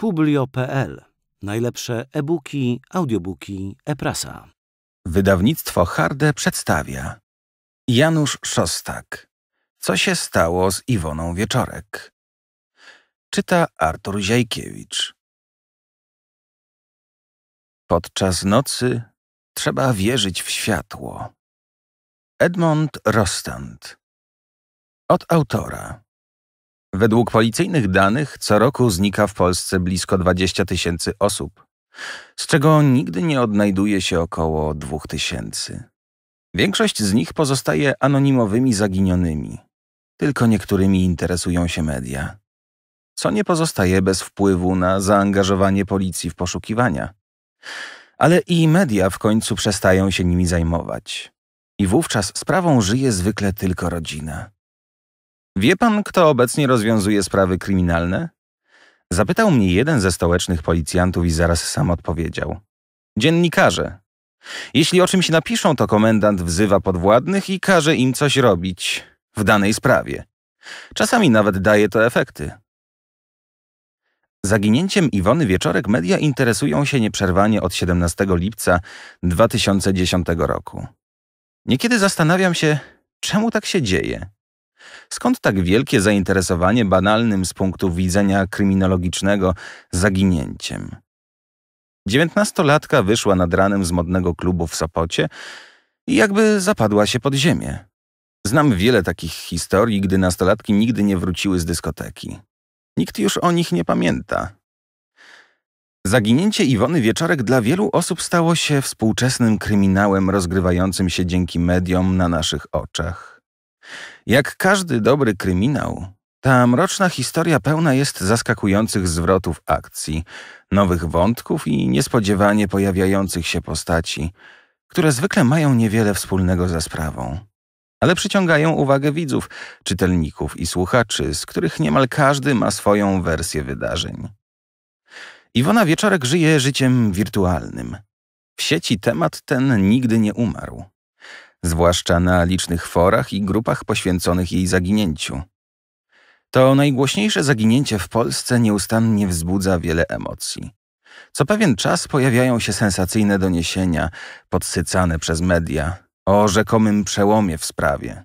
Publio.pl. Najlepsze e-booki, audiobooki, e-prasa. Wydawnictwo Harde przedstawia Janusz Szostak. Co się stało z Iwoną Wieczorek? Czyta Artur Ziajkiewicz. Podczas nocy trzeba wierzyć w światło. Edmond Rostand. Od autora. Według policyjnych danych co roku znika w Polsce blisko 20 tysięcy osób, z czego nigdy nie odnajduje się około 2 tysięcy. Większość z nich pozostaje anonimowymi zaginionymi. Tylko niektórymi interesują się media. Co nie pozostaje bez wpływu na zaangażowanie policji w poszukiwania. Ale i media w końcu przestają się nimi zajmować. I wówczas sprawą żyje zwykle tylko rodzina. Wie pan, kto obecnie rozwiązuje sprawy kryminalne? Zapytał mnie jeden ze stołecznych policjantów i zaraz sam odpowiedział. Dziennikarze. Jeśli o czymś napiszą, to komendant wzywa podwładnych i każe im coś robić w danej sprawie. Czasami nawet daje to efekty. Zaginięciem Iwony Wieczorek media interesują się nieprzerwanie od 17 lipca 2010 roku. Niekiedy zastanawiam się, czemu tak się dzieje. Skąd tak wielkie zainteresowanie banalnym z punktu widzenia kryminologicznego zaginięciem? Dziewiętnastolatka wyszła nad ranem z modnego klubu w Sopocie i jakby zapadła się pod ziemię. Znam wiele takich historii, gdy nastolatki nigdy nie wróciły z dyskoteki. Nikt już o nich nie pamięta. Zaginięcie Iwony Wieczorek dla wielu osób stało się współczesnym kryminałem rozgrywającym się dzięki mediom na naszych oczach. Jak każdy dobry kryminał, ta mroczna historia pełna jest zaskakujących zwrotów akcji, nowych wątków i niespodziewanie pojawiających się postaci, które zwykle mają niewiele wspólnego ze sprawą, ale przyciągają uwagę widzów, czytelników i słuchaczy, z których niemal każdy ma swoją wersję wydarzeń. Iwona Wieczorek żyje życiem wirtualnym. W sieci temat ten nigdy nie umarł zwłaszcza na licznych forach i grupach poświęconych jej zaginięciu. To najgłośniejsze zaginięcie w Polsce nieustannie wzbudza wiele emocji. Co pewien czas pojawiają się sensacyjne doniesienia, podsycane przez media, o rzekomym przełomie w sprawie.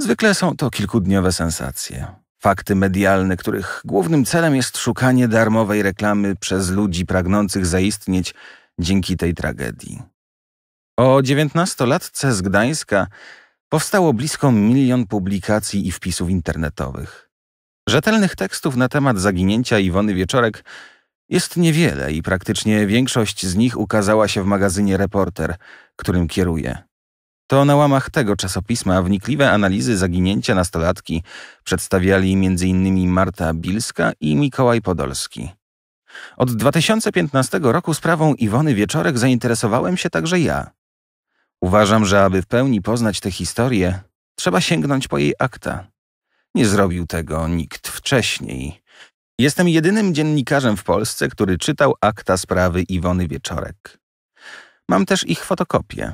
Zwykle są to kilkudniowe sensacje, fakty medialne, których głównym celem jest szukanie darmowej reklamy przez ludzi pragnących zaistnieć dzięki tej tragedii. O dziewiętnastolatce z Gdańska powstało blisko milion publikacji i wpisów internetowych. Rzetelnych tekstów na temat zaginięcia Iwony Wieczorek jest niewiele i praktycznie większość z nich ukazała się w magazynie Reporter, którym kieruje. To na łamach tego czasopisma wnikliwe analizy zaginięcia nastolatki przedstawiali m.in. Marta Bilska i Mikołaj Podolski. Od 2015 roku sprawą Iwony Wieczorek zainteresowałem się także ja. Uważam, że aby w pełni poznać tę historię, trzeba sięgnąć po jej akta. Nie zrobił tego nikt wcześniej. Jestem jedynym dziennikarzem w Polsce, który czytał akta sprawy Iwony Wieczorek. Mam też ich fotokopię.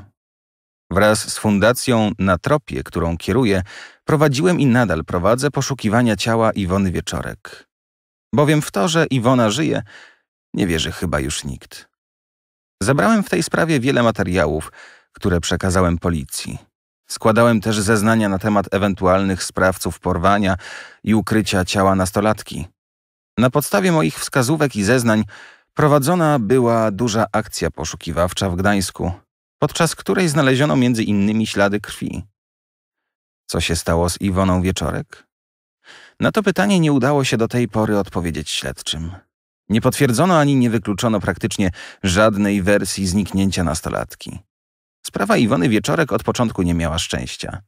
Wraz z fundacją Na Tropie, którą kieruję, prowadziłem i nadal prowadzę poszukiwania ciała Iwony Wieczorek. Bowiem w to, że Iwona żyje, nie wierzy chyba już nikt. Zabrałem w tej sprawie wiele materiałów, które przekazałem policji. Składałem też zeznania na temat ewentualnych sprawców porwania i ukrycia ciała nastolatki. Na podstawie moich wskazówek i zeznań prowadzona była duża akcja poszukiwawcza w Gdańsku, podczas której znaleziono między innymi ślady krwi. Co się stało z Iwoną Wieczorek? Na to pytanie nie udało się do tej pory odpowiedzieć śledczym. Nie potwierdzono ani nie wykluczono praktycznie żadnej wersji zniknięcia nastolatki. Sprawa Iwony Wieczorek od początku nie miała szczęścia.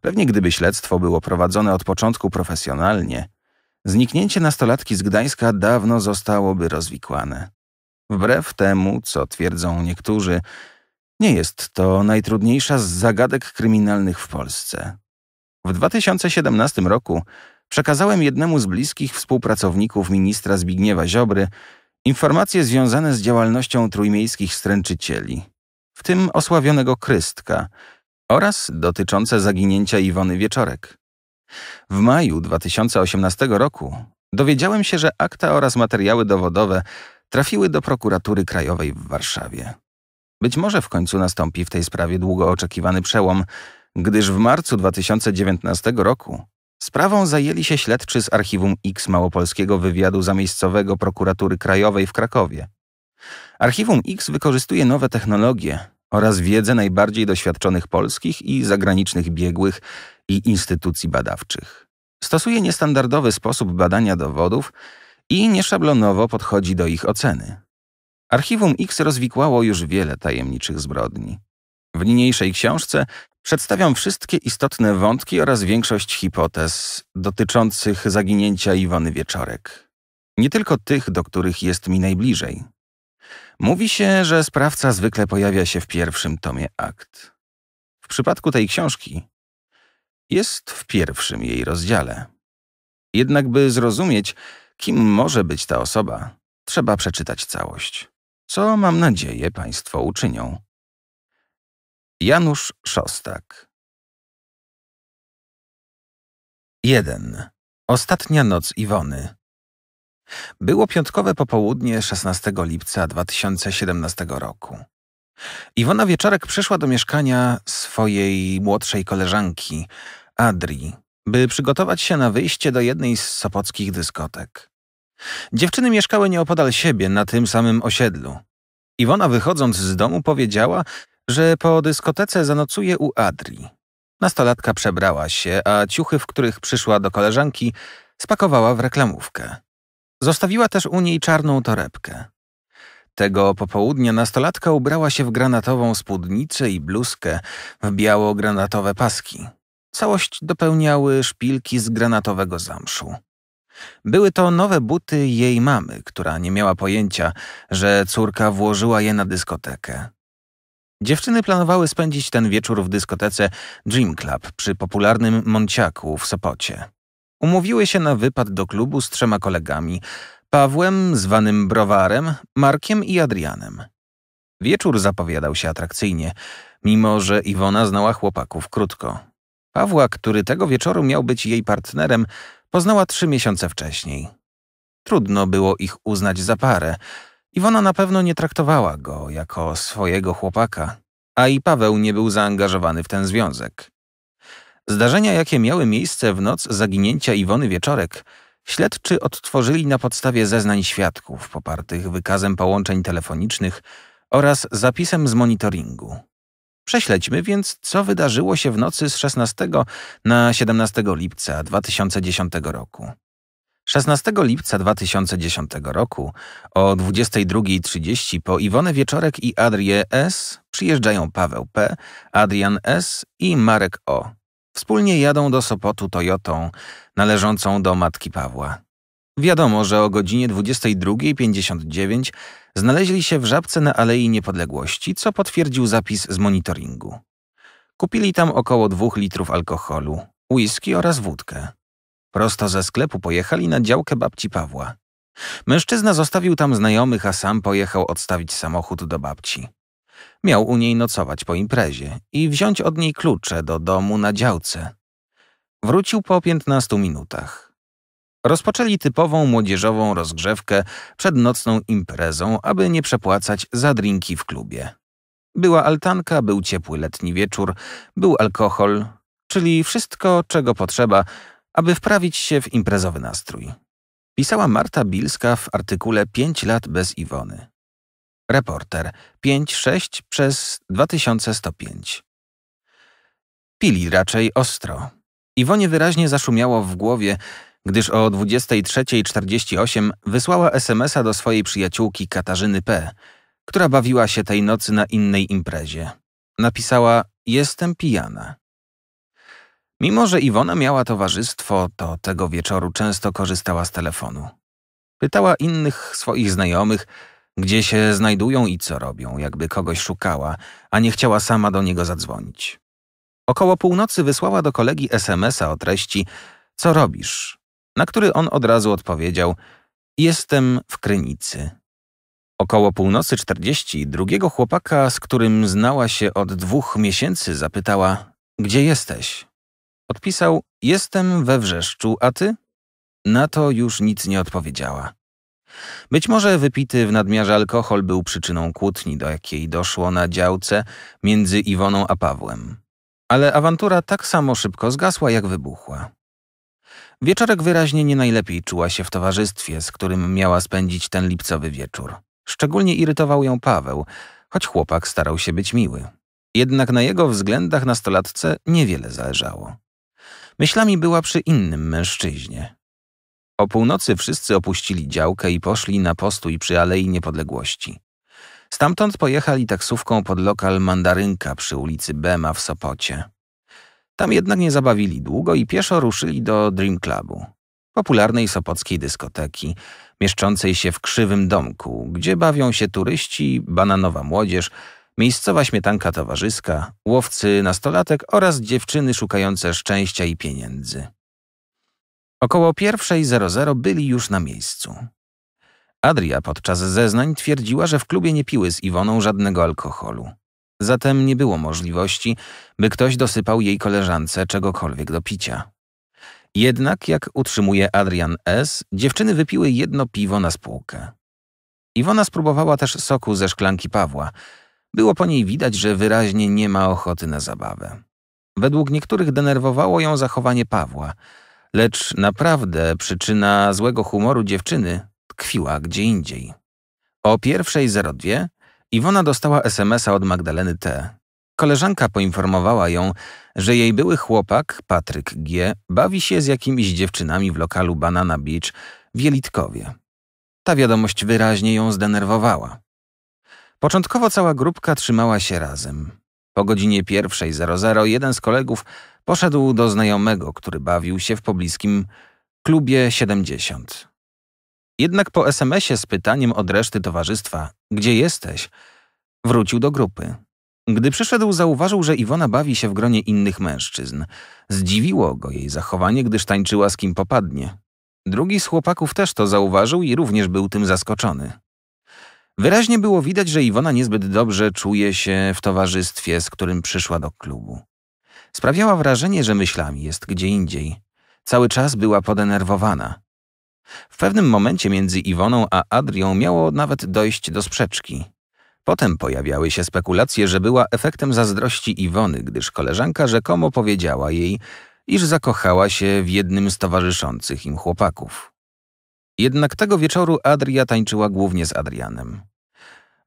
Pewnie gdyby śledztwo było prowadzone od początku profesjonalnie, zniknięcie nastolatki z Gdańska dawno zostałoby rozwikłane. Wbrew temu, co twierdzą niektórzy, nie jest to najtrudniejsza z zagadek kryminalnych w Polsce. W 2017 roku przekazałem jednemu z bliskich współpracowników ministra Zbigniewa Ziobry informacje związane z działalnością trójmiejskich stręczycieli – w tym osławionego Krystka, oraz dotyczące zaginięcia Iwony Wieczorek. W maju 2018 roku dowiedziałem się, że akta oraz materiały dowodowe trafiły do prokuratury krajowej w Warszawie. Być może w końcu nastąpi w tej sprawie długo oczekiwany przełom, gdyż w marcu 2019 roku sprawą zajęli się śledczy z archiwum X Małopolskiego Wywiadu Zamiejscowego Prokuratury Krajowej w Krakowie. Archiwum X wykorzystuje nowe technologie, oraz wiedzę najbardziej doświadczonych polskich i zagranicznych biegłych i instytucji badawczych. Stosuje niestandardowy sposób badania dowodów i nieszablonowo podchodzi do ich oceny. Archiwum X rozwikłało już wiele tajemniczych zbrodni. W niniejszej książce przedstawiam wszystkie istotne wątki oraz większość hipotez dotyczących zaginięcia Iwony Wieczorek. Nie tylko tych, do których jest mi najbliżej, Mówi się, że sprawca zwykle pojawia się w pierwszym tomie akt. W przypadku tej książki jest w pierwszym jej rozdziale. Jednak by zrozumieć, kim może być ta osoba, trzeba przeczytać całość, co mam nadzieję Państwo uczynią. Janusz Szostak 1. Ostatnia noc Iwony było piątkowe popołudnie 16 lipca 2017 roku. Iwona Wieczorek przyszła do mieszkania swojej młodszej koleżanki, Adri, by przygotować się na wyjście do jednej z sopockich dyskotek. Dziewczyny mieszkały nieopodal siebie, na tym samym osiedlu. Iwona wychodząc z domu powiedziała, że po dyskotece zanocuje u Adri. Nastolatka przebrała się, a ciuchy, w których przyszła do koleżanki, spakowała w reklamówkę. Zostawiła też u niej czarną torebkę. Tego popołudnia nastolatka ubrała się w granatową spódnicę i bluzkę w biało-granatowe paski. Całość dopełniały szpilki z granatowego zamszu. Były to nowe buty jej mamy, która nie miała pojęcia, że córka włożyła je na dyskotekę. Dziewczyny planowały spędzić ten wieczór w dyskotece Dream Club przy popularnym Monciaku w Sopocie. Umówiły się na wypad do klubu z trzema kolegami Pawłem, zwanym Browarem, Markiem i Adrianem. Wieczór zapowiadał się atrakcyjnie, mimo że Iwona znała chłopaków krótko. Pawła, który tego wieczoru miał być jej partnerem, poznała trzy miesiące wcześniej. Trudno było ich uznać za parę. Iwona na pewno nie traktowała go jako swojego chłopaka, a i Paweł nie był zaangażowany w ten związek. Zdarzenia, jakie miały miejsce w noc zaginięcia Iwony Wieczorek, śledczy odtworzyli na podstawie zeznań świadków popartych wykazem połączeń telefonicznych oraz zapisem z monitoringu. Prześledźmy więc, co wydarzyło się w nocy z 16 na 17 lipca 2010 roku. 16 lipca 2010 roku o 22.30 po Iwonę Wieczorek i Adrię S. przyjeżdżają Paweł P., Adrian S. i Marek O. Wspólnie jadą do Sopotu Toyotą, należącą do matki Pawła. Wiadomo, że o godzinie 22.59 znaleźli się w Żabce na Alei Niepodległości, co potwierdził zapis z monitoringu. Kupili tam około dwóch litrów alkoholu, whisky oraz wódkę. Prosto ze sklepu pojechali na działkę babci Pawła. Mężczyzna zostawił tam znajomych, a sam pojechał odstawić samochód do babci. Miał u niej nocować po imprezie i wziąć od niej klucze do domu na działce. Wrócił po piętnastu minutach. Rozpoczęli typową młodzieżową rozgrzewkę przed nocną imprezą, aby nie przepłacać za drinki w klubie. Była altanka, był ciepły letni wieczór, był alkohol, czyli wszystko, czego potrzeba, aby wprawić się w imprezowy nastrój. Pisała Marta Bilska w artykule „Pięć lat bez Iwony. Reporter 56 przez 2105. Pili raczej ostro. Iwonie wyraźnie zaszumiało w głowie, gdyż o 23.48 wysłała SMS-a do swojej przyjaciółki Katarzyny P., która bawiła się tej nocy na innej imprezie. Napisała: Jestem pijana. Mimo, że Iwona miała towarzystwo, to tego wieczoru często korzystała z telefonu. Pytała innych swoich znajomych, gdzie się znajdują i co robią, jakby kogoś szukała, a nie chciała sama do niego zadzwonić. Około północy wysłała do kolegi SMS-a o treści Co robisz? Na który on od razu odpowiedział Jestem w Krynicy. Około północy 40 drugiego chłopaka, z którym znała się od dwóch miesięcy, zapytała Gdzie jesteś? Odpisał Jestem we Wrzeszczu, a ty? Na to już nic nie odpowiedziała. Być może wypity w nadmiarze alkohol był przyczyną kłótni, do jakiej doszło na działce między Iwoną a Pawłem. Ale awantura tak samo szybko zgasła, jak wybuchła. Wieczorek wyraźnie nie najlepiej czuła się w towarzystwie, z którym miała spędzić ten lipcowy wieczór. Szczególnie irytował ją Paweł, choć chłopak starał się być miły. Jednak na jego względach nastolatce niewiele zależało. Myślami była przy innym mężczyźnie, o północy wszyscy opuścili działkę i poszli na postój przy Alei Niepodległości. Stamtąd pojechali taksówką pod lokal Mandarynka przy ulicy Bema w Sopocie. Tam jednak nie zabawili długo i pieszo ruszyli do Dream Clubu, popularnej sopockiej dyskoteki, mieszczącej się w krzywym domku, gdzie bawią się turyści, bananowa młodzież, miejscowa śmietanka towarzyska, łowcy nastolatek oraz dziewczyny szukające szczęścia i pieniędzy. Około 1.00 byli już na miejscu. Adria podczas zeznań twierdziła, że w klubie nie piły z Iwoną żadnego alkoholu. Zatem nie było możliwości, by ktoś dosypał jej koleżance czegokolwiek do picia. Jednak, jak utrzymuje Adrian S., dziewczyny wypiły jedno piwo na spółkę. Iwona spróbowała też soku ze szklanki Pawła. Było po niej widać, że wyraźnie nie ma ochoty na zabawę. Według niektórych denerwowało ją zachowanie Pawła – Lecz naprawdę przyczyna złego humoru dziewczyny tkwiła gdzie indziej. O pierwszej 02 Iwona dostała SMS-a od Magdaleny T. Koleżanka poinformowała ją, że jej były chłopak, Patryk G., bawi się z jakimiś dziewczynami w lokalu Banana Beach w Jelitkowie. Ta wiadomość wyraźnie ją zdenerwowała. Początkowo cała grupka trzymała się razem. Po godzinie 1.00 jeden z kolegów Poszedł do znajomego, który bawił się w pobliskim klubie 70. Jednak po SMS-ie z pytaniem od reszty towarzystwa, gdzie jesteś, wrócił do grupy. Gdy przyszedł, zauważył, że Iwona bawi się w gronie innych mężczyzn. Zdziwiło go jej zachowanie, gdyż tańczyła z kim popadnie. Drugi z chłopaków też to zauważył i również był tym zaskoczony. Wyraźnie było widać, że Iwona niezbyt dobrze czuje się w towarzystwie, z którym przyszła do klubu. Sprawiała wrażenie, że myślami jest gdzie indziej. Cały czas była podenerwowana. W pewnym momencie między Iwoną a Adrią miało nawet dojść do sprzeczki. Potem pojawiały się spekulacje, że była efektem zazdrości Iwony, gdyż koleżanka rzekomo powiedziała jej, iż zakochała się w jednym z towarzyszących im chłopaków. Jednak tego wieczoru Adria tańczyła głównie z Adrianem.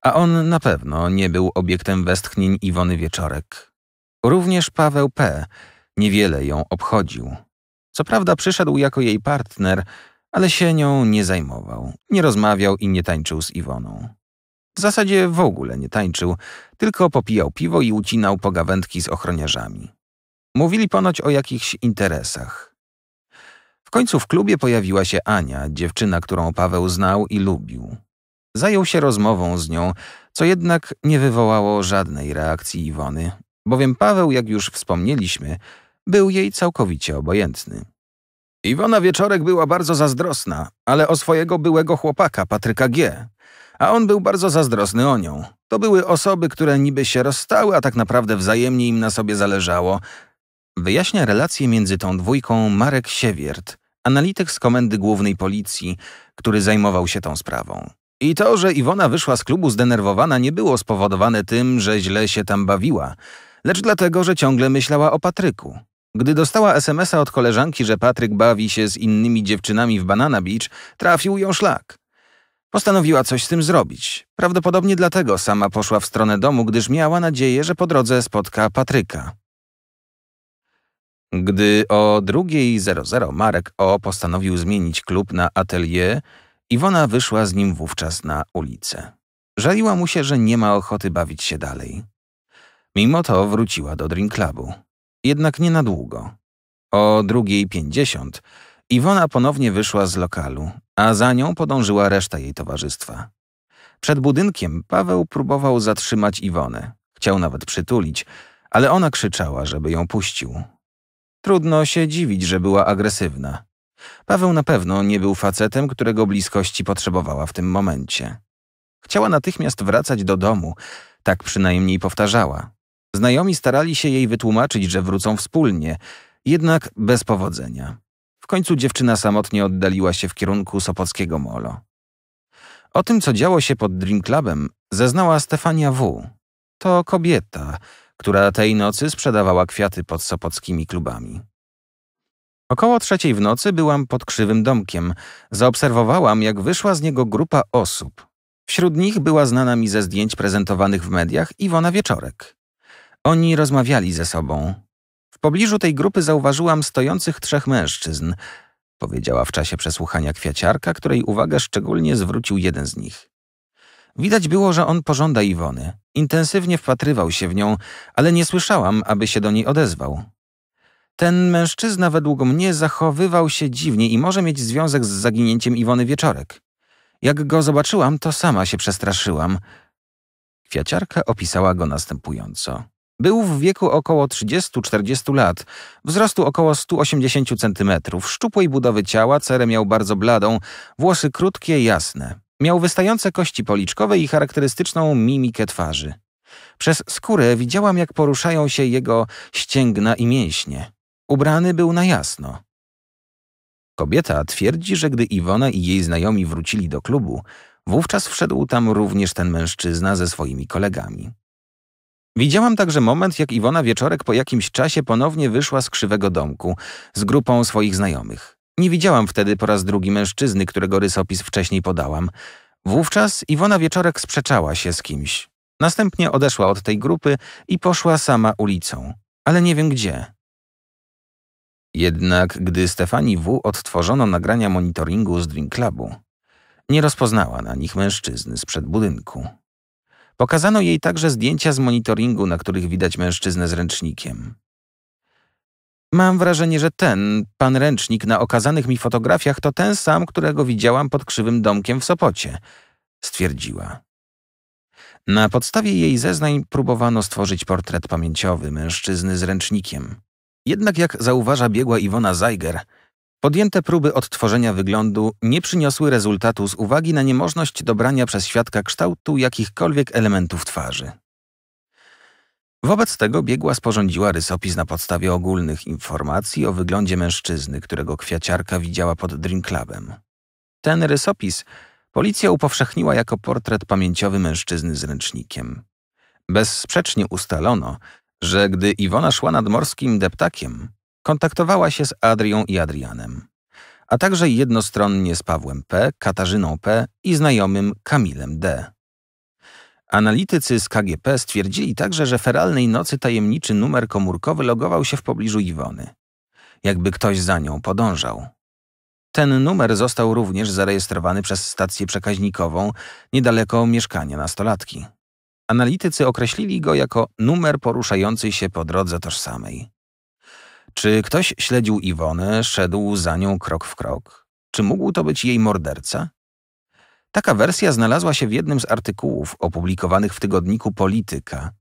A on na pewno nie był obiektem westchnień Iwony Wieczorek. Również Paweł P. niewiele ją obchodził. Co prawda przyszedł jako jej partner, ale się nią nie zajmował, nie rozmawiał i nie tańczył z Iwoną. W zasadzie w ogóle nie tańczył, tylko popijał piwo i ucinał pogawędki z ochroniarzami. Mówili ponoć o jakichś interesach. W końcu w klubie pojawiła się Ania, dziewczyna, którą Paweł znał i lubił. Zajął się rozmową z nią, co jednak nie wywołało żadnej reakcji Iwony, bowiem Paweł, jak już wspomnieliśmy, był jej całkowicie obojętny. Iwona Wieczorek była bardzo zazdrosna, ale o swojego byłego chłopaka, Patryka G., a on był bardzo zazdrosny o nią. To były osoby, które niby się rozstały, a tak naprawdę wzajemnie im na sobie zależało. Wyjaśnia relacje między tą dwójką Marek Siewiert, analityk z Komendy Głównej Policji, który zajmował się tą sprawą. I to, że Iwona wyszła z klubu zdenerwowana, nie było spowodowane tym, że źle się tam bawiła lecz dlatego, że ciągle myślała o Patryku. Gdy dostała SMS-a od koleżanki, że Patryk bawi się z innymi dziewczynami w Banana Beach, trafił ją szlak. Postanowiła coś z tym zrobić. Prawdopodobnie dlatego sama poszła w stronę domu, gdyż miała nadzieję, że po drodze spotka Patryka. Gdy o 2.00 Marek O. postanowił zmienić klub na atelier, Iwona wyszła z nim wówczas na ulicę. Żaliła mu się, że nie ma ochoty bawić się dalej. Mimo to wróciła do Dream Clubu. Jednak nie na długo. O 2.50 Iwona ponownie wyszła z lokalu, a za nią podążyła reszta jej towarzystwa. Przed budynkiem Paweł próbował zatrzymać Iwonę. Chciał nawet przytulić, ale ona krzyczała, żeby ją puścił. Trudno się dziwić, że była agresywna. Paweł na pewno nie był facetem, którego bliskości potrzebowała w tym momencie. Chciała natychmiast wracać do domu, tak przynajmniej powtarzała. Znajomi starali się jej wytłumaczyć, że wrócą wspólnie, jednak bez powodzenia. W końcu dziewczyna samotnie oddaliła się w kierunku Sopockiego Molo. O tym, co działo się pod Dream Clubem, zeznała Stefania W. To kobieta, która tej nocy sprzedawała kwiaty pod sopockimi klubami. Około trzeciej w nocy byłam pod krzywym domkiem. Zaobserwowałam, jak wyszła z niego grupa osób. Wśród nich była znana mi ze zdjęć prezentowanych w mediach Iwona Wieczorek. Oni rozmawiali ze sobą. W pobliżu tej grupy zauważyłam stojących trzech mężczyzn, powiedziała w czasie przesłuchania kwiaciarka, której uwagę szczególnie zwrócił jeden z nich. Widać było, że on pożąda Iwony. Intensywnie wpatrywał się w nią, ale nie słyszałam, aby się do niej odezwał. Ten mężczyzna według mnie zachowywał się dziwnie i może mieć związek z zaginięciem Iwony Wieczorek. Jak go zobaczyłam, to sama się przestraszyłam. Kwiaciarka opisała go następująco. Był w wieku około 30-40 lat, wzrostu około 180 cm, szczupłej budowy ciała, cerę miał bardzo bladą, włosy krótkie, jasne. Miał wystające kości policzkowe i charakterystyczną mimikę twarzy. Przez skórę widziałam, jak poruszają się jego ścięgna i mięśnie. Ubrany był na jasno. Kobieta twierdzi, że gdy Iwona i jej znajomi wrócili do klubu, wówczas wszedł tam również ten mężczyzna ze swoimi kolegami. Widziałam także moment, jak Iwona wieczorek po jakimś czasie ponownie wyszła z krzywego domku z grupą swoich znajomych. Nie widziałam wtedy po raz drugi mężczyzny, którego rysopis wcześniej podałam. Wówczas Iwona wieczorek sprzeczała się z kimś. Następnie odeszła od tej grupy i poszła sama ulicą, ale nie wiem gdzie. Jednak gdy Stefani W. odtworzono nagrania monitoringu z Dream Clubu, nie rozpoznała na nich mężczyzny sprzed budynku. Pokazano jej także zdjęcia z monitoringu, na których widać mężczyznę z ręcznikiem. Mam wrażenie, że ten, pan ręcznik na okazanych mi fotografiach to ten sam, którego widziałam pod krzywym domkiem w Sopocie, stwierdziła. Na podstawie jej zeznań próbowano stworzyć portret pamięciowy mężczyzny z ręcznikiem. Jednak jak zauważa biegła Iwona Zajger – Podjęte próby odtworzenia wyglądu nie przyniosły rezultatu z uwagi na niemożność dobrania przez świadka kształtu jakichkolwiek elementów twarzy. Wobec tego biegła sporządziła rysopis na podstawie ogólnych informacji o wyglądzie mężczyzny, którego kwiaciarka widziała pod drinklabem. Clubem. Ten rysopis policja upowszechniła jako portret pamięciowy mężczyzny z ręcznikiem. Bezsprzecznie ustalono, że gdy Iwona szła nad morskim deptakiem, Kontaktowała się z Adrią i Adrianem, a także jednostronnie z Pawłem P., Katarzyną P. i znajomym Kamilem D. Analitycy z KGP stwierdzili także, że feralnej nocy tajemniczy numer komórkowy logował się w pobliżu Iwony. Jakby ktoś za nią podążał. Ten numer został również zarejestrowany przez stację przekaźnikową niedaleko mieszkania nastolatki. Analitycy określili go jako numer poruszający się po drodze tożsamej. Czy ktoś śledził Iwonę, szedł za nią krok w krok? Czy mógł to być jej morderca? Taka wersja znalazła się w jednym z artykułów opublikowanych w tygodniku Polityka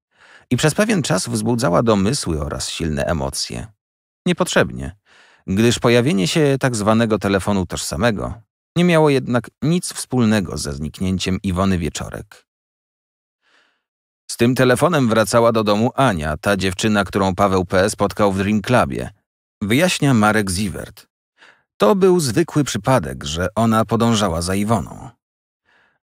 i przez pewien czas wzbudzała domysły oraz silne emocje. Niepotrzebnie, gdyż pojawienie się tak zwanego telefonu tożsamego nie miało jednak nic wspólnego ze zniknięciem Iwony Wieczorek. Z tym telefonem wracała do domu Ania, ta dziewczyna, którą Paweł P. spotkał w Dream Clubie. Wyjaśnia Marek Ziwert. To był zwykły przypadek, że ona podążała za Iwoną.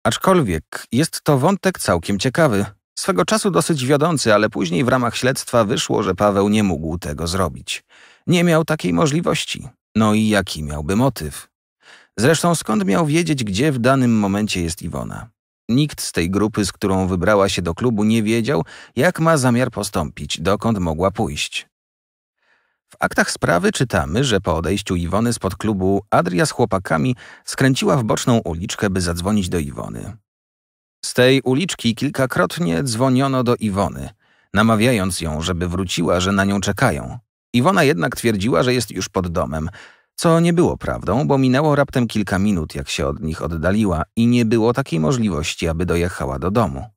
Aczkolwiek jest to wątek całkiem ciekawy. Swego czasu dosyć wiodący, ale później w ramach śledztwa wyszło, że Paweł nie mógł tego zrobić. Nie miał takiej możliwości. No i jaki miałby motyw? Zresztą skąd miał wiedzieć, gdzie w danym momencie jest Iwona? Nikt z tej grupy, z którą wybrała się do klubu, nie wiedział, jak ma zamiar postąpić, dokąd mogła pójść. W aktach sprawy czytamy, że po odejściu Iwony spod klubu Adria z chłopakami skręciła w boczną uliczkę, by zadzwonić do Iwony. Z tej uliczki kilkakrotnie dzwoniono do Iwony, namawiając ją, żeby wróciła, że na nią czekają. Iwona jednak twierdziła, że jest już pod domem – co nie było prawdą, bo minęło raptem kilka minut, jak się od nich oddaliła i nie było takiej możliwości, aby dojechała do domu.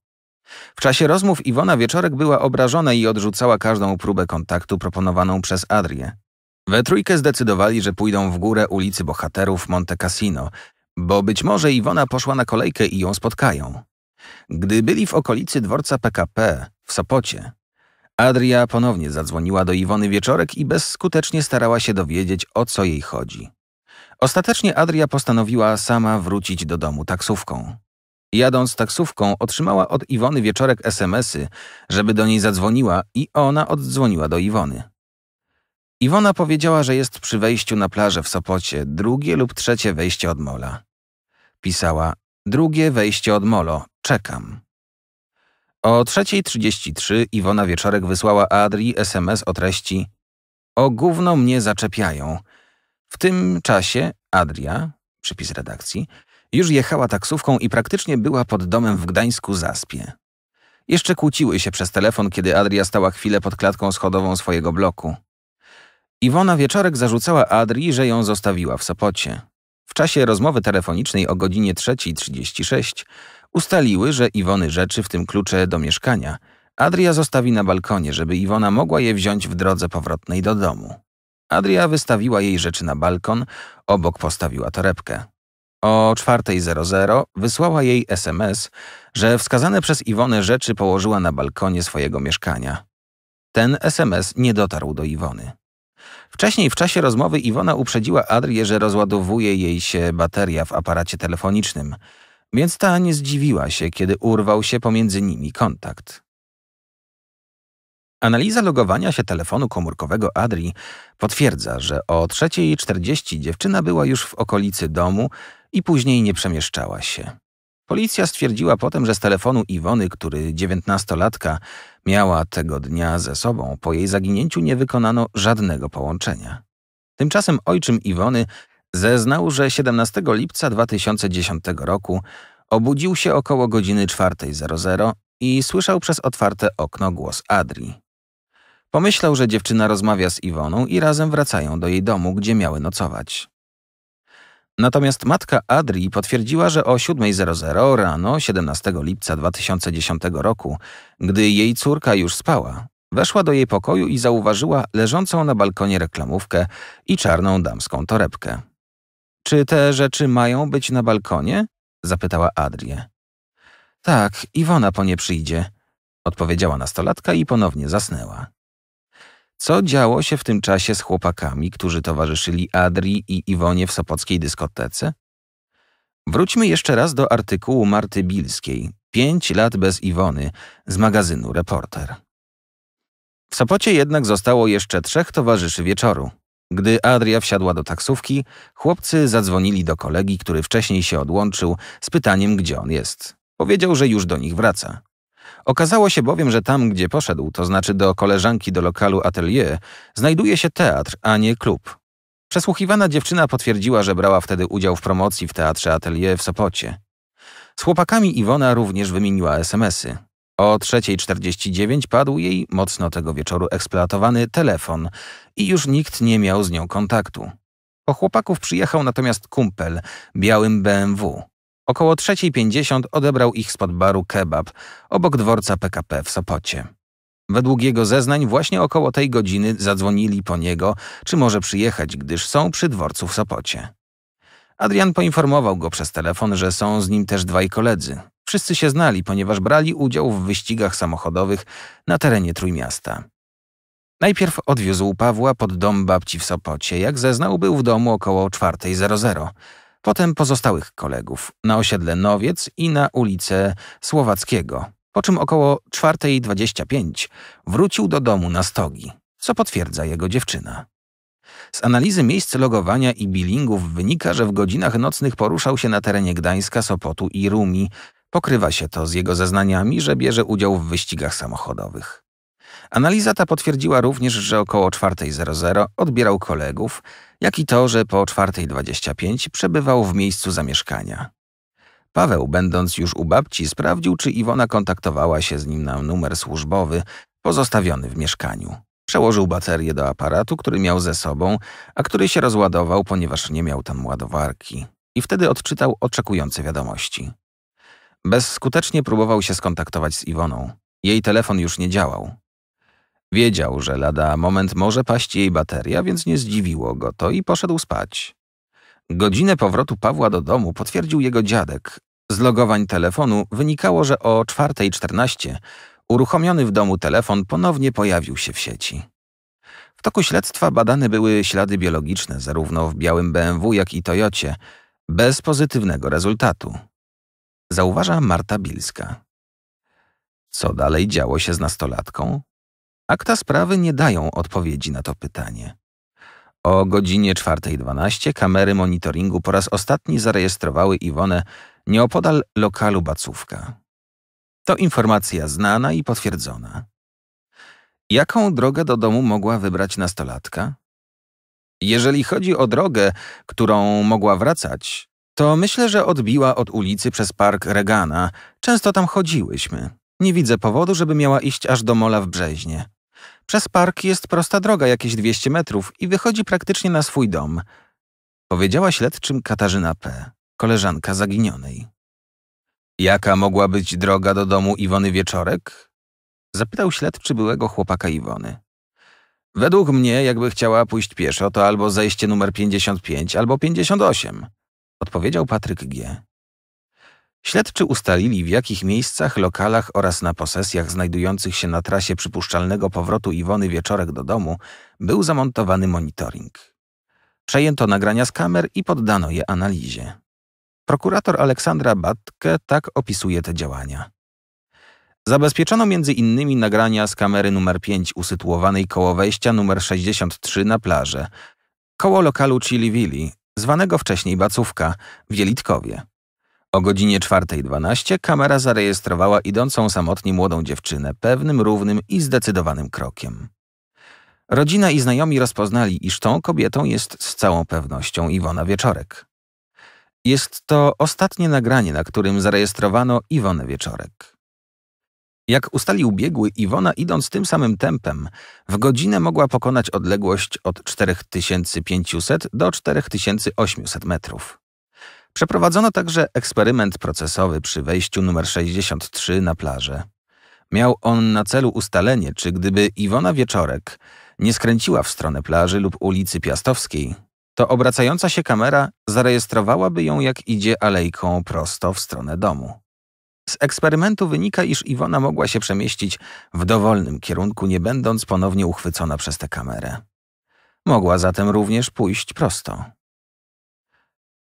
W czasie rozmów Iwona Wieczorek była obrażona i odrzucała każdą próbę kontaktu proponowaną przez Adrię. We trójkę zdecydowali, że pójdą w górę ulicy Bohaterów Monte Cassino, bo być może Iwona poszła na kolejkę i ją spotkają. Gdy byli w okolicy dworca PKP w Sopocie, Adria ponownie zadzwoniła do Iwony wieczorek i bezskutecznie starała się dowiedzieć, o co jej chodzi. Ostatecznie Adria postanowiła sama wrócić do domu taksówką. Jadąc taksówką, otrzymała od Iwony wieczorek SMS-y, żeby do niej zadzwoniła, i ona oddzwoniła do Iwony. Iwona powiedziała, że jest przy wejściu na plażę w Sopocie, drugie lub trzecie wejście od mola. Pisała: Drugie wejście od molo, czekam. O 3.33 Iwona Wieczorek wysłała Adri SMS o treści O gówno mnie zaczepiają. W tym czasie Adria, przypis redakcji, już jechała taksówką i praktycznie była pod domem w Gdańsku Zaspie. Jeszcze kłóciły się przez telefon, kiedy Adria stała chwilę pod klatką schodową swojego bloku. Iwona Wieczorek zarzucała Adri, że ją zostawiła w Sopocie. W czasie rozmowy telefonicznej o godzinie 3.36 Ustaliły, że Iwony rzeczy, w tym klucze do mieszkania, Adria zostawi na balkonie, żeby Iwona mogła je wziąć w drodze powrotnej do domu. Adria wystawiła jej rzeczy na balkon, obok postawiła torebkę. O 4.00 wysłała jej SMS, że wskazane przez Iwonę rzeczy położyła na balkonie swojego mieszkania. Ten SMS nie dotarł do Iwony. Wcześniej w czasie rozmowy Iwona uprzedziła Adrię, że rozładowuje jej się bateria w aparacie telefonicznym – więc ta nie zdziwiła się, kiedy urwał się pomiędzy nimi kontakt. Analiza logowania się telefonu komórkowego Adri potwierdza, że o 3.40 dziewczyna była już w okolicy domu i później nie przemieszczała się. Policja stwierdziła potem, że z telefonu Iwony, który dziewiętnastolatka miała tego dnia ze sobą, po jej zaginięciu nie wykonano żadnego połączenia. Tymczasem ojczym Iwony zeznał, że 17 lipca 2010 roku obudził się około godziny 4.00 i słyszał przez otwarte okno głos Adri. Pomyślał, że dziewczyna rozmawia z Iwoną i razem wracają do jej domu, gdzie miały nocować. Natomiast matka Adri potwierdziła, że o 7.00 rano 17 lipca 2010 roku, gdy jej córka już spała, weszła do jej pokoju i zauważyła leżącą na balkonie reklamówkę i czarną damską torebkę. Czy te rzeczy mają być na balkonie? zapytała Adrię. Tak, Iwona po nie przyjdzie, odpowiedziała nastolatka i ponownie zasnęła. Co działo się w tym czasie z chłopakami, którzy towarzyszyli Adri i Iwonie w sopockiej dyskotece? Wróćmy jeszcze raz do artykułu Marty Bilskiej, Pięć lat bez Iwony z magazynu Reporter. W Sopocie jednak zostało jeszcze trzech towarzyszy wieczoru. Gdy Adria wsiadła do taksówki, chłopcy zadzwonili do kolegi, który wcześniej się odłączył, z pytaniem, gdzie on jest. Powiedział, że już do nich wraca. Okazało się bowiem, że tam, gdzie poszedł, to znaczy do koleżanki do lokalu atelier, znajduje się teatr, a nie klub. Przesłuchiwana dziewczyna potwierdziła, że brała wtedy udział w promocji w teatrze atelier w Sopocie. Z chłopakami Iwona również wymieniła SMSy. O 3.49 padł jej mocno tego wieczoru eksploatowany telefon i już nikt nie miał z nią kontaktu. Po chłopaków przyjechał natomiast kumpel, białym BMW. Około 3.50 odebrał ich spod baru Kebab, obok dworca PKP w Sopocie. Według jego zeznań właśnie około tej godziny zadzwonili po niego, czy może przyjechać, gdyż są przy dworcu w Sopocie. Adrian poinformował go przez telefon, że są z nim też dwaj koledzy, Wszyscy się znali, ponieważ brali udział w wyścigach samochodowych na terenie Trójmiasta. Najpierw odwiózł Pawła pod dom babci w Sopocie. Jak zeznał, był w domu około 4.00. Potem pozostałych kolegów na osiedle Nowiec i na ulicę Słowackiego. Po czym około 4.25 wrócił do domu na stogi, co potwierdza jego dziewczyna. Z analizy miejsc logowania i billingów wynika, że w godzinach nocnych poruszał się na terenie Gdańska, Sopotu i Rumi, Pokrywa się to z jego zeznaniami, że bierze udział w wyścigach samochodowych. Analiza ta potwierdziła również, że około 4.00 odbierał kolegów, jak i to, że po 4.25 przebywał w miejscu zamieszkania. Paweł, będąc już u babci, sprawdził, czy Iwona kontaktowała się z nim na numer służbowy pozostawiony w mieszkaniu. Przełożył baterię do aparatu, który miał ze sobą, a który się rozładował, ponieważ nie miał tam ładowarki. I wtedy odczytał oczekujące wiadomości. Bezskutecznie próbował się skontaktować z Iwoną. Jej telefon już nie działał. Wiedział, że lada moment może paść jej bateria, więc nie zdziwiło go to i poszedł spać. Godzinę powrotu Pawła do domu potwierdził jego dziadek. Z logowań telefonu wynikało, że o 4.14 uruchomiony w domu telefon ponownie pojawił się w sieci. W toku śledztwa badane były ślady biologiczne zarówno w białym BMW, jak i Toyocie, bez pozytywnego rezultatu zauważa Marta Bilska. Co dalej działo się z nastolatką? Akta sprawy nie dają odpowiedzi na to pytanie. O godzinie 4.12 kamery monitoringu po raz ostatni zarejestrowały Iwonę nieopodal lokalu Bacówka. To informacja znana i potwierdzona. Jaką drogę do domu mogła wybrać nastolatka? Jeżeli chodzi o drogę, którą mogła wracać, to myślę, że odbiła od ulicy przez park Regana. Często tam chodziłyśmy. Nie widzę powodu, żeby miała iść aż do mola w Brzeźnie. Przez park jest prosta droga, jakieś 200 metrów i wychodzi praktycznie na swój dom. Powiedziała śledczym Katarzyna P., koleżanka zaginionej. Jaka mogła być droga do domu Iwony Wieczorek? Zapytał śledczy byłego chłopaka Iwony. Według mnie, jakby chciała pójść pieszo, to albo zejście numer 55, albo 58 odpowiedział Patryk G. Śledczy ustalili, w jakich miejscach, lokalach oraz na posesjach znajdujących się na trasie przypuszczalnego powrotu Iwony wieczorek do domu był zamontowany monitoring. Przejęto nagrania z kamer i poddano je analizie. Prokurator Aleksandra Batke tak opisuje te działania. Zabezpieczono m.in. nagrania z kamery numer 5 usytuowanej koło wejścia numer 63 na plażę, koło lokalu Chili Willi, zwanego wcześniej Bacówka, w Jelitkowie. O godzinie 4.12 kamera zarejestrowała idącą samotnie młodą dziewczynę pewnym, równym i zdecydowanym krokiem. Rodzina i znajomi rozpoznali, iż tą kobietą jest z całą pewnością Iwona Wieczorek. Jest to ostatnie nagranie, na którym zarejestrowano Iwonę Wieczorek. Jak ustalił biegły, Iwona idąc tym samym tempem, w godzinę mogła pokonać odległość od 4500 do 4800 metrów. Przeprowadzono także eksperyment procesowy przy wejściu numer 63 na plażę. Miał on na celu ustalenie, czy gdyby Iwona Wieczorek nie skręciła w stronę plaży lub ulicy Piastowskiej, to obracająca się kamera zarejestrowałaby ją jak idzie alejką prosto w stronę domu. Z eksperymentu wynika, iż Iwona mogła się przemieścić w dowolnym kierunku, nie będąc ponownie uchwycona przez tę kamerę. Mogła zatem również pójść prosto.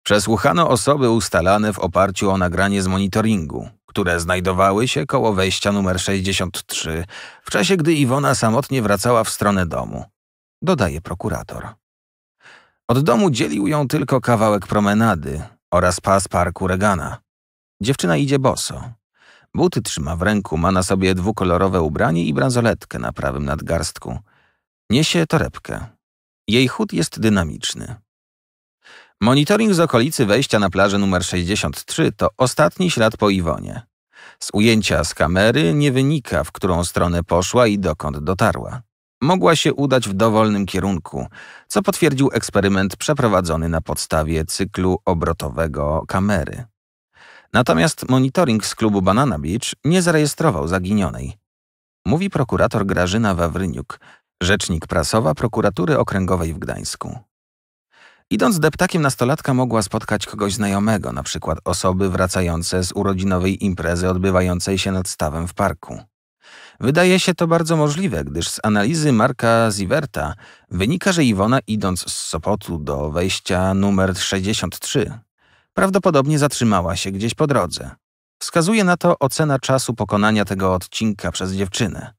Przesłuchano osoby ustalane w oparciu o nagranie z monitoringu, które znajdowały się koło wejścia numer 63, w czasie gdy Iwona samotnie wracała w stronę domu, dodaje prokurator. Od domu dzielił ją tylko kawałek promenady oraz pas parku Regana. Dziewczyna idzie boso. Buty trzyma w ręku, ma na sobie dwukolorowe ubranie i bransoletkę na prawym nadgarstku. Niesie torebkę. Jej chód jest dynamiczny. Monitoring z okolicy wejścia na plażę numer 63 to ostatni ślad po Iwonie. Z ujęcia z kamery nie wynika, w którą stronę poszła i dokąd dotarła. Mogła się udać w dowolnym kierunku, co potwierdził eksperyment przeprowadzony na podstawie cyklu obrotowego kamery. Natomiast monitoring z klubu Banana Beach nie zarejestrował zaginionej. Mówi prokurator Grażyna Wawryniuk, rzecznik prasowa prokuratury okręgowej w Gdańsku. Idąc deptakiem nastolatka mogła spotkać kogoś znajomego, na przykład osoby wracające z urodzinowej imprezy odbywającej się nad stawem w parku. Wydaje się to bardzo możliwe, gdyż z analizy Marka Ziverta wynika, że Iwona idąc z Sopotu do wejścia numer 63 Prawdopodobnie zatrzymała się gdzieś po drodze. Wskazuje na to ocena czasu pokonania tego odcinka przez dziewczynę.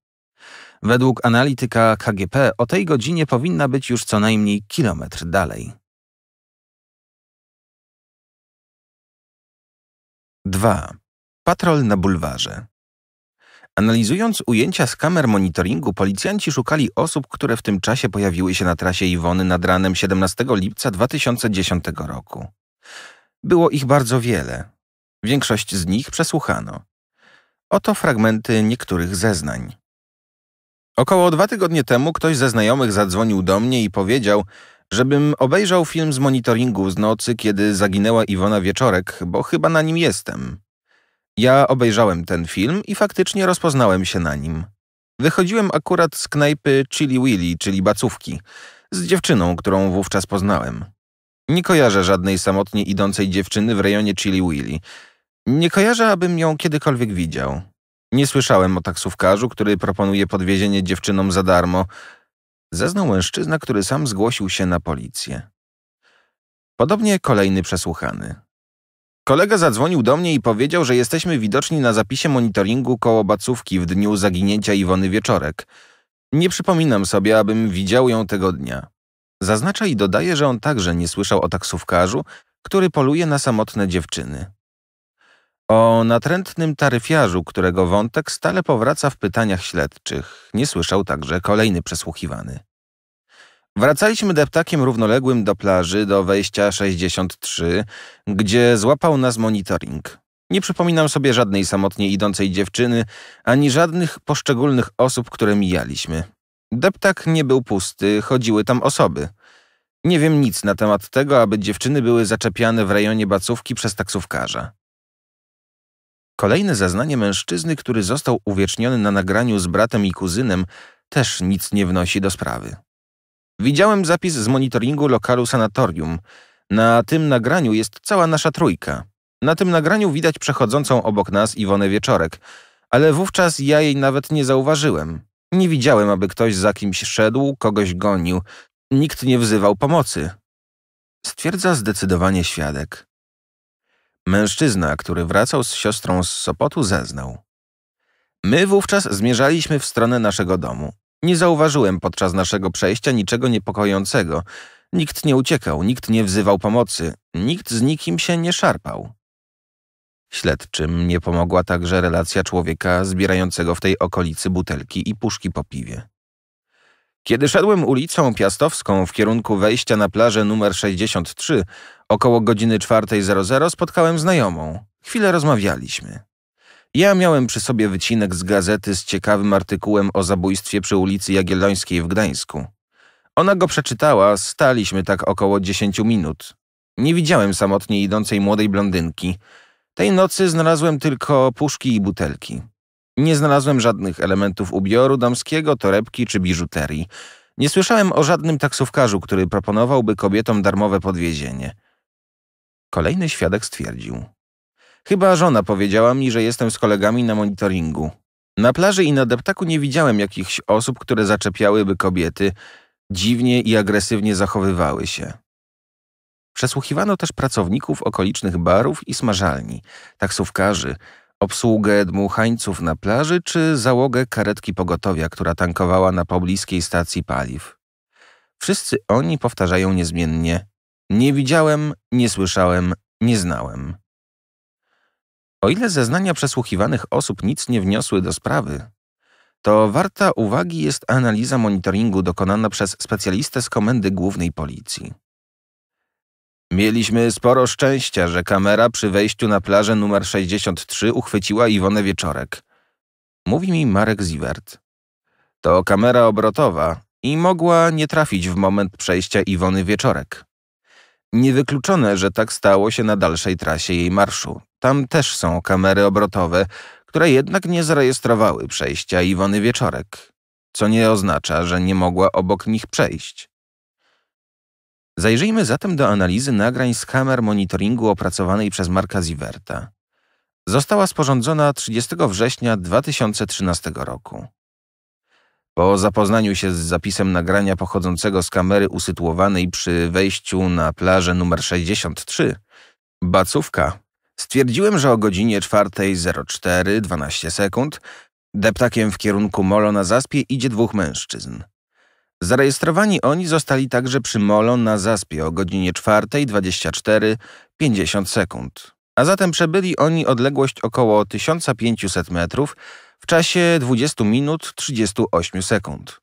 Według analityka KGP o tej godzinie powinna być już co najmniej kilometr dalej. 2. Patrol na bulwarze. Analizując ujęcia z kamer monitoringu, policjanci szukali osób, które w tym czasie pojawiły się na trasie Iwony nad ranem 17 lipca 2010 roku. Było ich bardzo wiele. Większość z nich przesłuchano. Oto fragmenty niektórych zeznań. Około dwa tygodnie temu ktoś ze znajomych zadzwonił do mnie i powiedział, żebym obejrzał film z monitoringu z nocy, kiedy zaginęła Iwona Wieczorek, bo chyba na nim jestem. Ja obejrzałem ten film i faktycznie rozpoznałem się na nim. Wychodziłem akurat z knajpy Chili Willy, czyli bacówki, z dziewczyną, którą wówczas poznałem. Nie kojarzę żadnej samotnie idącej dziewczyny w rejonie Chili Willy. Nie kojarzę, abym ją kiedykolwiek widział. Nie słyszałem o taksówkarzu, który proponuje podwiezienie dziewczynom za darmo. Zeznał mężczyzna, który sam zgłosił się na policję. Podobnie kolejny przesłuchany. Kolega zadzwonił do mnie i powiedział, że jesteśmy widoczni na zapisie monitoringu koło bacówki w dniu zaginięcia Iwony Wieczorek. Nie przypominam sobie, abym widział ją tego dnia. Zaznacza i dodaje, że on także nie słyszał o taksówkarzu, który poluje na samotne dziewczyny. O natrętnym taryfiarzu, którego wątek stale powraca w pytaniach śledczych, nie słyszał także kolejny przesłuchiwany. Wracaliśmy deptakiem równoległym do plaży do wejścia 63, gdzie złapał nas monitoring. Nie przypominam sobie żadnej samotnie idącej dziewczyny, ani żadnych poszczególnych osób, które mijaliśmy. Deptak nie był pusty, chodziły tam osoby. Nie wiem nic na temat tego, aby dziewczyny były zaczepiane w rejonie bacówki przez taksówkarza. Kolejne zeznanie mężczyzny, który został uwieczniony na nagraniu z bratem i kuzynem, też nic nie wnosi do sprawy. Widziałem zapis z monitoringu lokalu sanatorium. Na tym nagraniu jest cała nasza trójka. Na tym nagraniu widać przechodzącą obok nas Iwonę Wieczorek, ale wówczas ja jej nawet nie zauważyłem. Nie widziałem, aby ktoś za kimś szedł, kogoś gonił. Nikt nie wzywał pomocy. Stwierdza zdecydowanie świadek. Mężczyzna, który wracał z siostrą z Sopotu, zeznał. My wówczas zmierzaliśmy w stronę naszego domu. Nie zauważyłem podczas naszego przejścia niczego niepokojącego. Nikt nie uciekał, nikt nie wzywał pomocy, nikt z nikim się nie szarpał. Śledczym nie pomogła także relacja człowieka zbierającego w tej okolicy butelki i puszki po piwie. Kiedy szedłem ulicą Piastowską w kierunku wejścia na plażę numer 63, około godziny 4.00 spotkałem znajomą. Chwilę rozmawialiśmy. Ja miałem przy sobie wycinek z gazety z ciekawym artykułem o zabójstwie przy ulicy Jagiellońskiej w Gdańsku. Ona go przeczytała, staliśmy tak około 10 minut. Nie widziałem samotnie idącej młodej blondynki – tej nocy znalazłem tylko puszki i butelki. Nie znalazłem żadnych elementów ubioru damskiego, torebki czy biżuterii. Nie słyszałem o żadnym taksówkarzu, który proponowałby kobietom darmowe podwiezienie. Kolejny świadek stwierdził. Chyba żona powiedziała mi, że jestem z kolegami na monitoringu. Na plaży i na deptaku nie widziałem jakichś osób, które zaczepiałyby kobiety. Dziwnie i agresywnie zachowywały się. Przesłuchiwano też pracowników okolicznych barów i smażalni, taksówkarzy, obsługę dmuchańców na plaży czy załogę karetki pogotowia, która tankowała na pobliskiej stacji paliw. Wszyscy oni powtarzają niezmiennie: Nie widziałem, nie słyszałem, nie znałem. O ile zeznania przesłuchiwanych osób nic nie wniosły do sprawy, to warta uwagi jest analiza monitoringu dokonana przez specjalistę z Komendy Głównej Policji. Mieliśmy sporo szczęścia, że kamera przy wejściu na plażę numer 63 uchwyciła Iwonę Wieczorek. Mówi mi Marek Ziwert. To kamera obrotowa i mogła nie trafić w moment przejścia Iwony Wieczorek. Niewykluczone, że tak stało się na dalszej trasie jej marszu. Tam też są kamery obrotowe, które jednak nie zarejestrowały przejścia Iwony Wieczorek, co nie oznacza, że nie mogła obok nich przejść. Zajrzyjmy zatem do analizy nagrań z kamer monitoringu opracowanej przez Marka Ziverta. Została sporządzona 30 września 2013 roku. Po zapoznaniu się z zapisem nagrania pochodzącego z kamery usytuowanej przy wejściu na plażę numer 63, Bacówka, stwierdziłem, że o godzinie 4.04, 12 sekund, deptakiem w kierunku molo na zaspie idzie dwóch mężczyzn. Zarejestrowani oni zostali także przy Molo na Zaspie o godzinie 4.24.50 sekund, a zatem przebyli oni odległość około 1500 metrów w czasie 20 minut 38 sekund.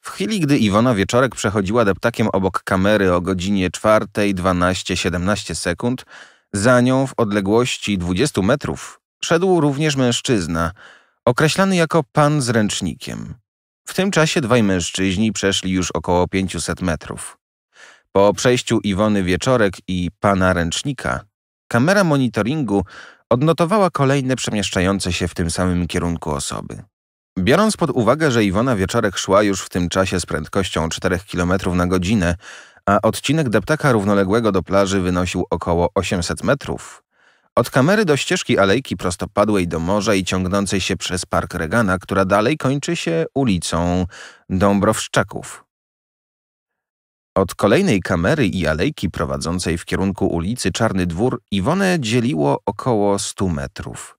W chwili, gdy Iwona Wieczorek przechodziła deptakiem obok kamery o godzinie 4.12.17 sekund, za nią w odległości 20 metrów szedł również mężczyzna, określany jako pan z ręcznikiem. W tym czasie dwaj mężczyźni przeszli już około 500 metrów. Po przejściu Iwony Wieczorek i pana Ręcznika, kamera monitoringu odnotowała kolejne przemieszczające się w tym samym kierunku osoby. Biorąc pod uwagę, że Iwona Wieczorek szła już w tym czasie z prędkością 4 km na godzinę, a odcinek deptaka równoległego do plaży wynosił około 800 metrów, od kamery do ścieżki alejki prostopadłej do morza i ciągnącej się przez Park Regana, która dalej kończy się ulicą Dąbrowszczaków. Od kolejnej kamery i alejki prowadzącej w kierunku ulicy Czarny Dwór Iwonę dzieliło około 100 metrów.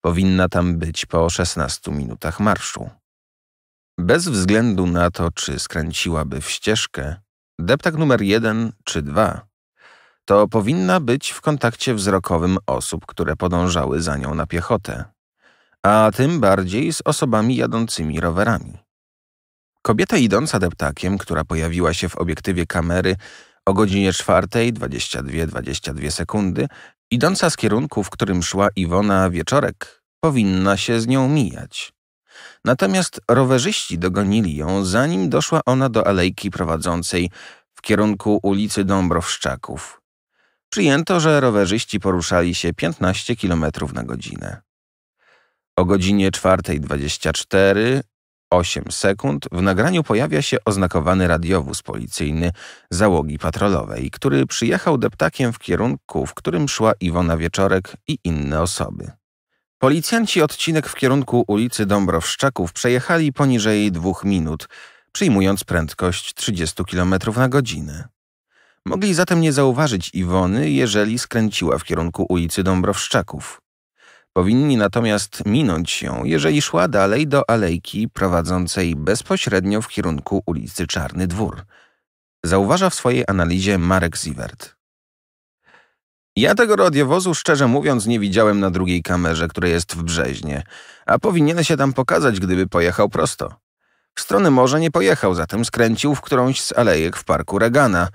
Powinna tam być po 16 minutach marszu. Bez względu na to, czy skręciłaby w ścieżkę, deptak numer jeden czy dwa to powinna być w kontakcie wzrokowym osób, które podążały za nią na piechotę, a tym bardziej z osobami jadącymi rowerami. Kobieta idąca deptakiem, która pojawiła się w obiektywie kamery o godzinie 4.22-22 sekundy, idąca z kierunku, w którym szła Iwona Wieczorek, powinna się z nią mijać. Natomiast rowerzyści dogonili ją, zanim doszła ona do alejki prowadzącej w kierunku ulicy Dąbrowszczaków, przyjęto, że rowerzyści poruszali się 15 km na godzinę. O godzinie 4.24, 8 sekund, w nagraniu pojawia się oznakowany radiowóz policyjny załogi patrolowej, który przyjechał deptakiem w kierunku, w którym szła Iwona Wieczorek i inne osoby. Policjanci odcinek w kierunku ulicy Dąbrowszczaków przejechali poniżej dwóch minut, przyjmując prędkość 30 km na godzinę. Mogli zatem nie zauważyć Iwony, jeżeli skręciła w kierunku ulicy Dąbrowszczaków. Powinni natomiast minąć ją, jeżeli szła dalej do alejki prowadzącej bezpośrednio w kierunku ulicy Czarny Dwór. Zauważa w swojej analizie Marek Ziwert. Ja tego radiowozu szczerze mówiąc nie widziałem na drugiej kamerze, która jest w Brzeźnie, a powinien się tam pokazać, gdyby pojechał prosto. W stronę morza nie pojechał, zatem skręcił w którąś z alejek w parku Regana –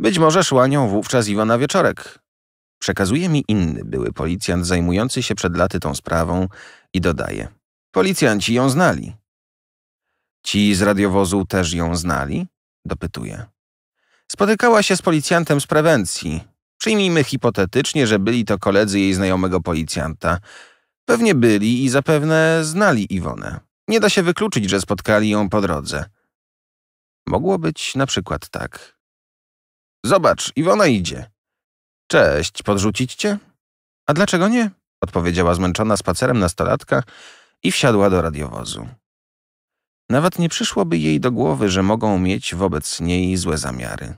być może szła nią wówczas Iwona Wieczorek. Przekazuje mi inny były policjant zajmujący się przed laty tą sprawą i dodaje. Policjanci ją znali. Ci z radiowozu też ją znali? Dopytuje. Spotykała się z policjantem z prewencji. Przyjmijmy hipotetycznie, że byli to koledzy jej znajomego policjanta. Pewnie byli i zapewne znali Iwonę. Nie da się wykluczyć, że spotkali ją po drodze. Mogło być na przykład tak. Zobacz, Iwona idzie. Cześć, podrzucić cię? A dlaczego nie? Odpowiedziała zmęczona spacerem nastolatka i wsiadła do radiowozu. Nawet nie przyszłoby jej do głowy, że mogą mieć wobec niej złe zamiary.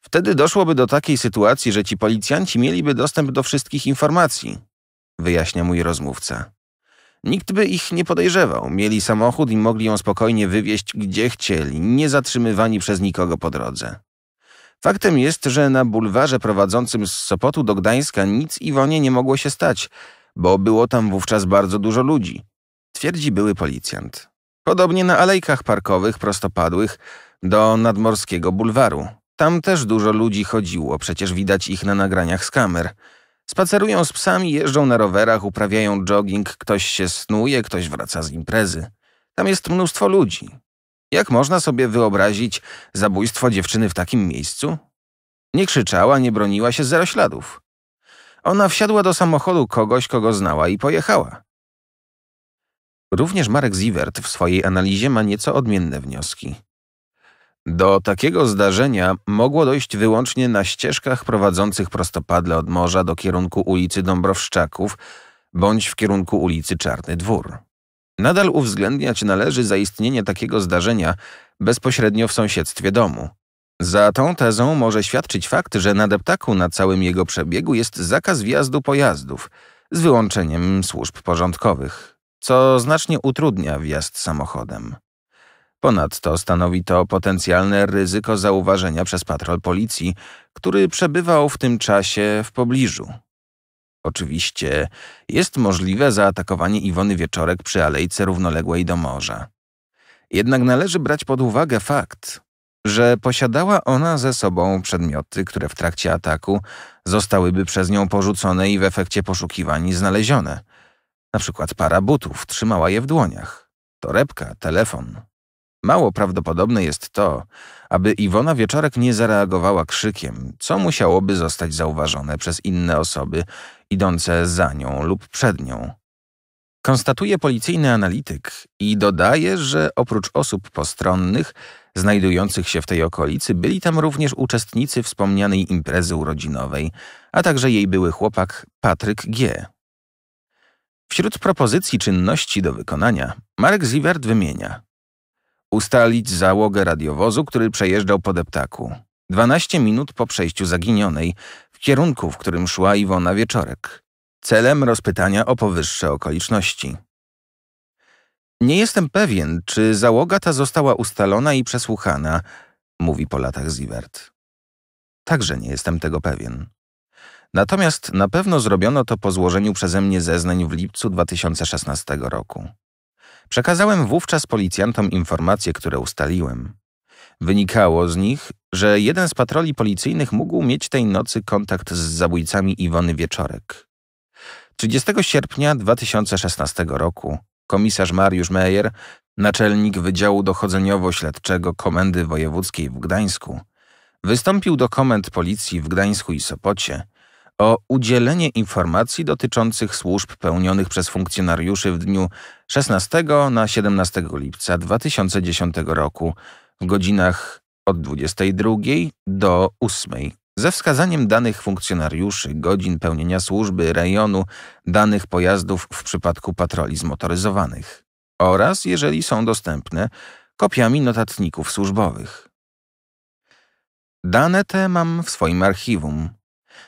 Wtedy doszłoby do takiej sytuacji, że ci policjanci mieliby dostęp do wszystkich informacji, wyjaśnia mój rozmówca. Nikt by ich nie podejrzewał. Mieli samochód i mogli ją spokojnie wywieźć gdzie chcieli, nie zatrzymywani przez nikogo po drodze. Faktem jest, że na bulwarze prowadzącym z Sopotu do Gdańska nic Iwonie nie mogło się stać, bo było tam wówczas bardzo dużo ludzi, twierdzi były policjant. Podobnie na alejkach parkowych prostopadłych do nadmorskiego bulwaru. Tam też dużo ludzi chodziło, przecież widać ich na nagraniach z kamer. Spacerują z psami, jeżdżą na rowerach, uprawiają jogging, ktoś się snuje, ktoś wraca z imprezy. Tam jest mnóstwo ludzi, jak można sobie wyobrazić zabójstwo dziewczyny w takim miejscu? Nie krzyczała, nie broniła się zero śladów. Ona wsiadła do samochodu kogoś, kogo znała i pojechała. Również Marek Ziwert w swojej analizie ma nieco odmienne wnioski. Do takiego zdarzenia mogło dojść wyłącznie na ścieżkach prowadzących prostopadle od morza do kierunku ulicy Dąbrowszczaków bądź w kierunku ulicy Czarny Dwór. Nadal uwzględniać należy zaistnienie takiego zdarzenia bezpośrednio w sąsiedztwie domu. Za tą tezą może świadczyć fakt, że na deptaku na całym jego przebiegu jest zakaz wjazdu pojazdów, z wyłączeniem służb porządkowych, co znacznie utrudnia wjazd samochodem. Ponadto stanowi to potencjalne ryzyko zauważenia przez patrol policji, który przebywał w tym czasie w pobliżu. Oczywiście jest możliwe zaatakowanie Iwony Wieczorek przy alejce równoległej do morza. Jednak należy brać pod uwagę fakt, że posiadała ona ze sobą przedmioty, które w trakcie ataku zostałyby przez nią porzucone i w efekcie poszukiwań znalezione. Na przykład para butów trzymała je w dłoniach, torebka, telefon, Mało prawdopodobne jest to, aby Iwona Wieczorek nie zareagowała krzykiem, co musiałoby zostać zauważone przez inne osoby idące za nią lub przed nią. Konstatuje policyjny analityk i dodaje, że oprócz osób postronnych, znajdujących się w tej okolicy, byli tam również uczestnicy wspomnianej imprezy urodzinowej, a także jej były chłopak Patryk G. Wśród propozycji czynności do wykonania Marek Zivert wymienia ustalić załogę radiowozu, który przejeżdżał po deptaku. 12 minut po przejściu zaginionej, w kierunku, w którym szła Iwona Wieczorek. Celem rozpytania o powyższe okoliczności. Nie jestem pewien, czy załoga ta została ustalona i przesłuchana, mówi po latach Zivert. Także nie jestem tego pewien. Natomiast na pewno zrobiono to po złożeniu przeze mnie zeznań w lipcu 2016 roku. Przekazałem wówczas policjantom informacje, które ustaliłem. Wynikało z nich, że jeden z patroli policyjnych mógł mieć tej nocy kontakt z zabójcami Iwony Wieczorek. 30 sierpnia 2016 roku komisarz Mariusz Meyer, naczelnik Wydziału Dochodzeniowo-Śledczego Komendy Wojewódzkiej w Gdańsku, wystąpił do komend policji w Gdańsku i Sopocie o udzielenie informacji dotyczących służb pełnionych przez funkcjonariuszy w dniu 16 na 17 lipca 2010 roku w godzinach od 22 do 8 ze wskazaniem danych funkcjonariuszy, godzin pełnienia służby, rejonu, danych pojazdów w przypadku patroli zmotoryzowanych oraz, jeżeli są dostępne, kopiami notatników służbowych. Dane te mam w swoim archiwum,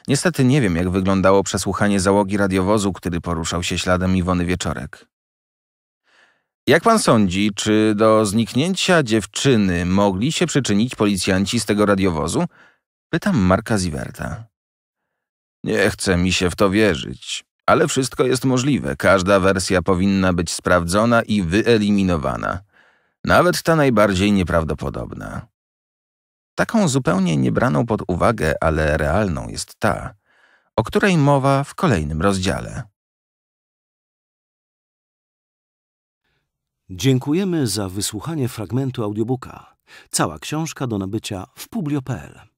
Niestety nie wiem, jak wyglądało przesłuchanie załogi radiowozu, który poruszał się śladem Iwony Wieczorek. Jak pan sądzi, czy do zniknięcia dziewczyny mogli się przyczynić policjanci z tego radiowozu? Pytam Marka Ziwerta. Nie chce mi się w to wierzyć, ale wszystko jest możliwe. Każda wersja powinna być sprawdzona i wyeliminowana. Nawet ta najbardziej nieprawdopodobna. Taką zupełnie niebraną pod uwagę, ale realną jest ta, o której mowa w kolejnym rozdziale. Dziękujemy za wysłuchanie fragmentu audiobooka. Cała książka do nabycia w publio.pl.